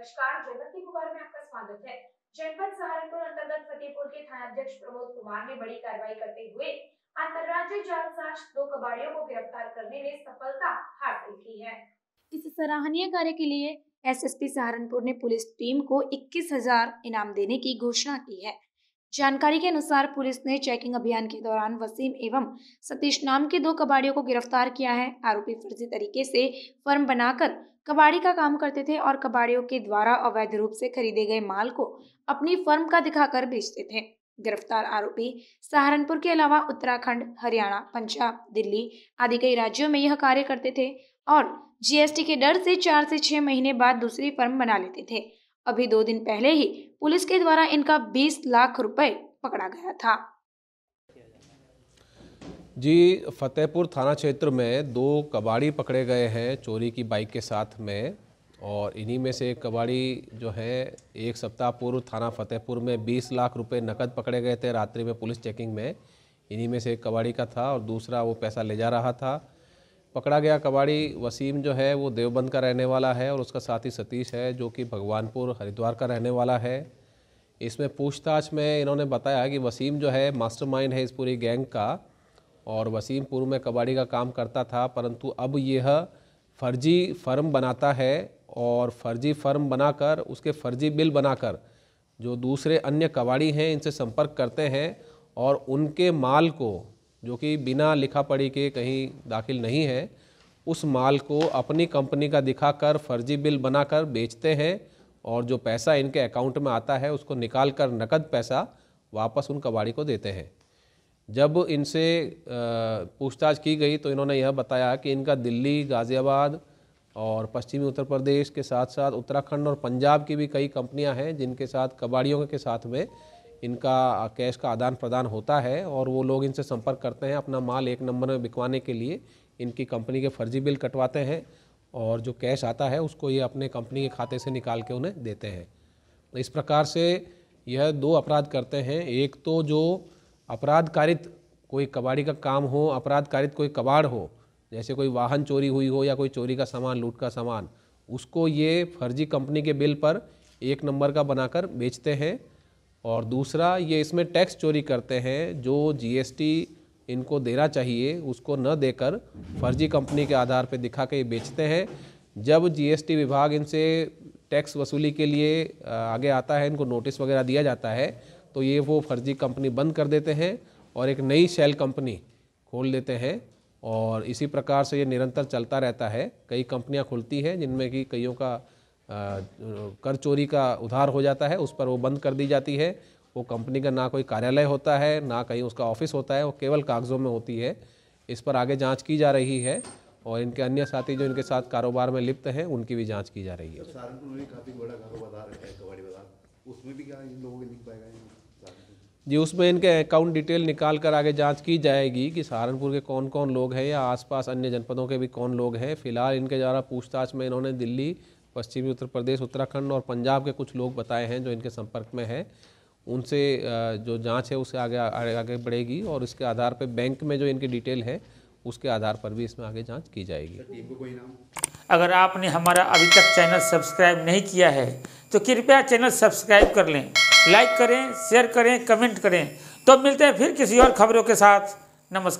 नमस्कार जनपद की पुकार में आपका स्वागत है जनपद सहारनपुर अंतर्गत फतेहपुर के थानाध्यक्ष प्रमोद कुमार ने बड़ी कार्रवाई करते हुए अंतर्राज्यीय जालसाज दो कबाड़ियों को गिरफ्तार करने में सफलता हासिल की है इस सराहनीय कार्य के लिए एसएसपी सहारनपुर ने पुलिस टीम को इक्कीस हजार इनाम देने की घोषणा की है जानकारी के अनुसार पुलिस ने चेकिंग अभियान के दौरान वसीम एवं सतीश नाम के दो कबाड़ियों को गिरफ्तार किया है आरोपी फर्जी तरीके से फर्म बनाकर कबाड़ी का काम करते थे और कबाड़ियों के द्वारा अवैध रूप से खरीदे गए माल को अपनी फर्म का दिखाकर बेचते थे गिरफ्तार आरोपी सहारनपुर के अलावा उत्तराखंड हरियाणा पंजाब दिल्ली आदि कई राज्यों में यह कार्य करते थे और जीएसटी के डर से चार से छह महीने बाद दूसरी फर्म बना लेते थे अभी दो दिन पहले ही पुलिस के द्वारा इनका 20 लाख रुपए पकड़ा गया था जी फतेहपुर थाना क्षेत्र में दो कबाड़ी पकड़े गए हैं चोरी की बाइक के साथ में और इन्हीं में से एक कबाड़ी जो है एक सप्ताह पूर्व थाना फतेहपुर में 20 लाख रुपए नकद पकड़े गए थे रात्रि में पुलिस चेकिंग में इन्हीं में से एक कबाड़ी का था और दूसरा वो पैसा ले जा रहा था पकड़ा गया कबाड़ी वसीम जो है वो देवबंद का रहने वाला है और उसका साथी सतीश है जो कि भगवानपुर हरिद्वार का रहने वाला है इसमें पूछताछ में इन्होंने बताया कि वसीम जो है मास्टरमाइंड है इस पूरी गैंग का और वसीम पूर्व में कबाड़ी का काम करता था परंतु अब यह फर्जी फर्म बनाता है और फर्जी फर्म बनाकर उसके फर्जी बिल बनाकर जो दूसरे अन्य कबाड़ी हैं इनसे संपर्क करते हैं और उनके माल को जो कि बिना लिखा पढ़ी के कहीं दाखिल नहीं है उस माल को अपनी कंपनी का दिखाकर फर्जी बिल बनाकर बेचते हैं और जो पैसा इनके अकाउंट में आता है उसको निकाल कर नकद पैसा वापस उन कबाड़ी को देते हैं जब इनसे पूछताछ की गई तो इन्होंने यह बताया कि इनका दिल्ली गाज़ियाबाद और पश्चिमी उत्तर प्रदेश के साथ साथ उत्तराखंड और पंजाब की भी कई कंपनियां हैं जिनके साथ कबाड़ियों के साथ में इनका कैश का आदान प्रदान होता है और वो लोग इनसे संपर्क करते हैं अपना माल एक नंबर में बिकवाने के लिए इनकी कंपनी के फर्जी बिल कटवाते हैं और जो कैश आता है उसको ये अपने कंपनी के खाते से निकाल के उन्हें देते हैं इस प्रकार से यह दो अपराध करते हैं एक तो जो अपराधकारित कोई कबाड़ी का काम हो अपराधकारित कोई कबाड़ हो जैसे कोई वाहन चोरी हुई हो या कोई चोरी का सामान लूट का सामान उसको ये फर्जी कंपनी के बिल पर एक नंबर का बनाकर बेचते हैं और दूसरा ये इसमें टैक्स चोरी करते हैं जो जीएसटी इनको देना चाहिए उसको न देकर फर्जी कंपनी के आधार पर दिखा के ये बेचते हैं जब जीएसटी विभाग इनसे टैक्स वसूली के लिए आगे आता है इनको नोटिस वगैरह दिया जाता है तो ये वो फर्जी कंपनी बंद कर देते हैं और एक नई शेल कंपनी खोल देते हैं और इसी प्रकार से ये निरंतर चलता रहता है कई कंपनियां खुलती हैं जिनमें कि कईयों का कर चोरी का उधार हो जाता है उस पर वो बंद कर दी जाती है वो कंपनी का ना कोई कार्यालय होता है ना कहीं उसका ऑफिस होता है वो केवल कागज़ों में होती है इस पर आगे जांच की जा रही है और इनके अन्य साथी जो इनके साथ कारोबार में लिप्त हैं उनकी भी जांच की जा रही है तो जी उसमें इनके अकाउंट डिटेल निकाल कर आगे जांच की जाएगी कि सहारनपुर के कौन कौन लोग हैं या आसपास अन्य जनपदों के भी कौन लोग हैं फिलहाल इनके द्वारा पूछताछ में इन्होंने दिल्ली पश्चिमी उत्तर प्रदेश उत्तराखंड और पंजाब के कुछ लोग बताए हैं जो इनके संपर्क में हैं उनसे जो जांच है उससे आगे आगे बढ़ेगी और इसके आधार पर बैंक में जो इनकी डिटेल है उसके आधार पर भी इसमें आगे जांच की जाएगी अगर आपने हमारा अभी तक चैनल सब्सक्राइब नहीं किया है तो कृपया चैनल सब्सक्राइब कर लें लाइक करें शेयर करें कमेंट करें तो मिलते हैं फिर किसी और खबरों के साथ नमस्कार